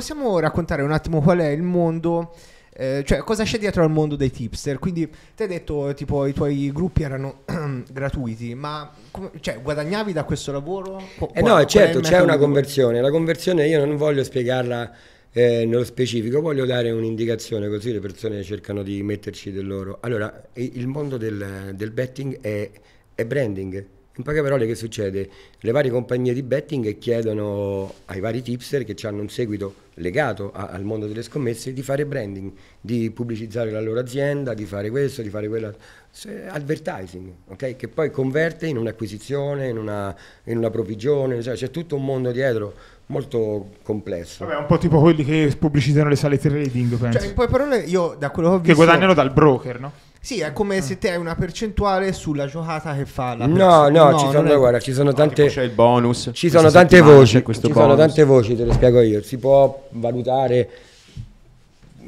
possiamo raccontare un attimo qual è il mondo... Eh, cioè, cosa c'è dietro al mondo dei tipster? Quindi, ti hai detto, tipo, i tuoi gruppi erano gratuiti, ma com- cioè, guadagnavi da questo lavoro? Qu- eh no, certo, c'è una conversione. La conversione io non voglio spiegarla eh, nello specifico, voglio dare un'indicazione così le persone cercano di metterci del loro. Allora, il mondo del, del betting è, è branding in poche parole che succede? Le varie compagnie di betting chiedono ai vari tipster che hanno un seguito legato a, al mondo delle scommesse di fare branding, di pubblicizzare la loro azienda, di fare questo, di fare quello, advertising, okay? che poi converte in un'acquisizione, in una, in una provvigione, cioè c'è tutto un mondo dietro molto complesso. Vabbè, un po' tipo quelli che pubblicizzano le sale trading, cioè, penso. Cioè, in poche parole, io da quello che ho visto... Che guadagnano dal broker, no? Sì, è come mm. se te hai una percentuale sulla giocata che fa la No, no, no ci sono, è... guarda, ci sono tante... No, c'è il bonus. Ci sono tante voci, ci bonus. sono tante voci, te le spiego io. Si può valutare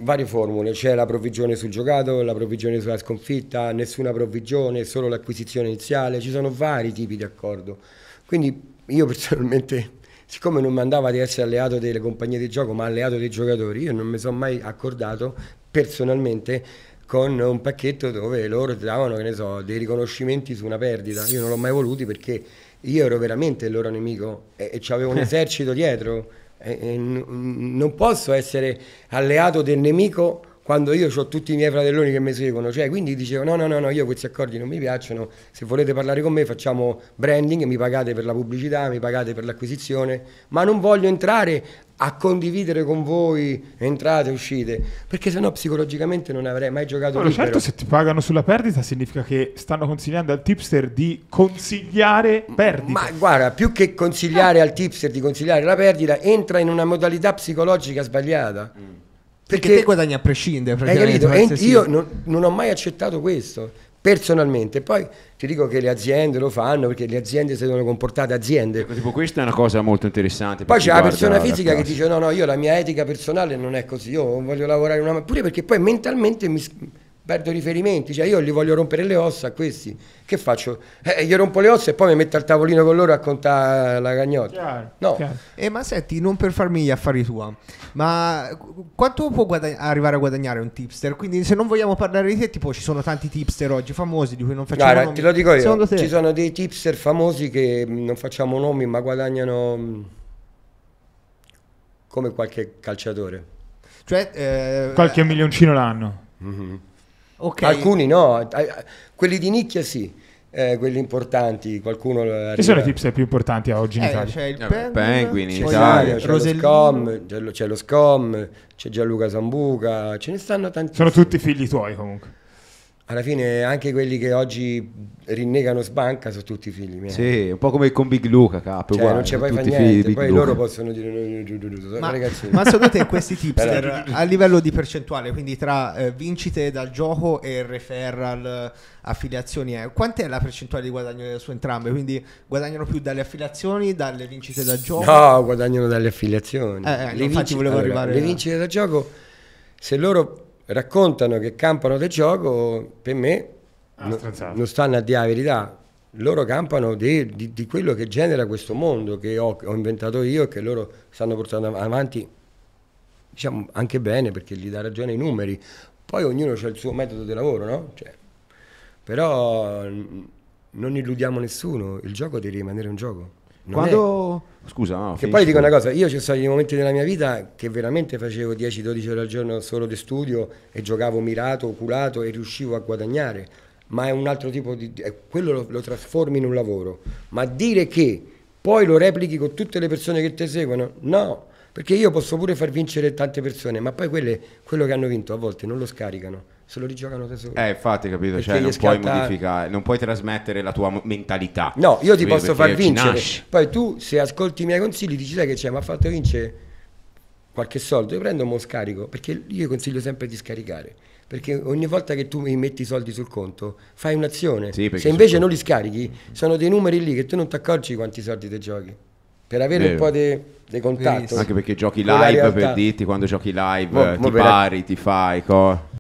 varie formule, c'è la provvigione sul giocato, la provvigione sulla sconfitta, nessuna provvigione, solo l'acquisizione iniziale, ci sono vari tipi di accordo. Quindi io personalmente siccome non mandava di essere alleato delle compagnie di gioco ma alleato dei giocatori, io non mi sono mai accordato personalmente con un pacchetto dove loro ti davano, che ne so, dei riconoscimenti su una perdita. Io non l'ho mai voluto perché io ero veramente il loro nemico e, e avevo un esercito dietro. E, e non posso essere alleato del nemico quando io ho tutti i miei fratelloni che mi seguono, cioè, quindi dicevo no, no, no, no, io questi accordi non mi piacciono, se volete parlare con me facciamo branding, mi pagate per la pubblicità, mi pagate per l'acquisizione, ma non voglio entrare a condividere con voi entrate, e uscite, perché sennò psicologicamente non avrei mai giocato allora, libero. Certo se ti pagano sulla perdita significa che stanno consigliando al tipster di consigliare perdita. Ma guarda, più che consigliare al tipster di consigliare la perdita, entra in una modalità psicologica sbagliata. Mm. Perché, perché te guadagni a prescindere. Hai capito? io non, non ho mai accettato questo personalmente. Poi ti dico che le aziende lo fanno perché le aziende si devono comportare aziende. Ecco, tipo questa è una cosa molto interessante. Poi c'è la persona fisica la che dice no, no, io la mia etica personale non è così, io voglio lavorare una... pure perché poi mentalmente mi perdo riferimenti, cioè io gli voglio rompere le ossa a questi, che faccio? Eh, gli rompo le ossa e poi mi metto al tavolino con loro a contare la cagnotta. Chiaro, no. Chiaro. Eh, ma senti, non per farmi gli affari tua, ma quanto può guadagn- arrivare a guadagnare un tipster? Quindi se non vogliamo parlare di te, tipo ci sono tanti tipster oggi famosi di cui non facciamo Guarda, nomi. te lo dico io, ci sono dei tipster famosi che mm, non facciamo nomi ma guadagnano mm, come qualche calciatore. Cioè, eh, qualche milioncino l'anno. Mm-hmm. Okay. Alcuni no, quelli di nicchia sì. Eh, quelli importanti, qualcuno. Arriva. sono i tips più importanti oggi in eh, Italia? C'è il eh, Penguin, c'è, Italia, c'è, lo SCOM, c'è, lo, c'è lo SCOM, c'è Gianluca Sambuca, ce ne stanno tantissimi. Sono tutti figli tuoi comunque alla fine anche quelli che oggi rinnegano Sbanca sono tutti figli miei. Sì, un po' come con Big Luca, capo. Cioè, guarda, non c'è poi fa niente, poi Luca. loro possono dire ma, ragazzi. Ma secondo te questi tipster a livello di percentuale, quindi tra eh, vincite dal gioco e referral affiliazioni, eh, quant'è la percentuale di guadagno su entrambe? Quindi guadagnano più dalle affiliazioni, dalle vincite da gioco? No, guadagnano dalle affiliazioni. Eh, eh le infatti vinci- volevo allora, arrivare. Le vincite da gioco se loro raccontano che campano del gioco, per me ah, no, non stanno a dire la verità. Loro campano di, di, di, quello che genera questo mondo che ho, ho inventato io e che loro stanno portando avanti, diciamo anche bene perché gli dà ragione i numeri. Poi ognuno ha il suo metodo di lavoro, no? Cioè, però non illudiamo nessuno, il gioco deve rimanere un gioco. Quando... È... Scusa, no, Che poi dico una cosa, io ci sono stati dei momenti della mia vita che veramente facevo 10-12 ore al giorno solo di studio e giocavo mirato, oculato e riuscivo a guadagnare, ma è un altro tipo di... quello lo, lo trasformi in un lavoro, ma dire che poi lo replichi con tutte le persone che ti seguono, no, perché io posso pure far vincere tante persone, ma poi quelle, quello che hanno vinto a volte non lo scaricano se lo rigiocano tesoro. Eh, infatti, capito, cioè, non scatta... puoi modificare, non puoi trasmettere la tua mentalità. No, io ti posso far vincere. Poi tu, se ascolti i miei consigli, dici sai che c'è, mi ha fatto vincere qualche soldo, io prendo mo scarico, perché io consiglio sempre di scaricare. Perché ogni volta che tu mi metti i soldi sul conto, fai un'azione. Sì, se invece non li scarichi, sono dei numeri lì che tu non ti accorgi quanti soldi ti giochi per avere Vero. un po' di contatto. Anche perché giochi live, per dirti quando giochi live, mo, eh, ti mo pari, ti fai. Co.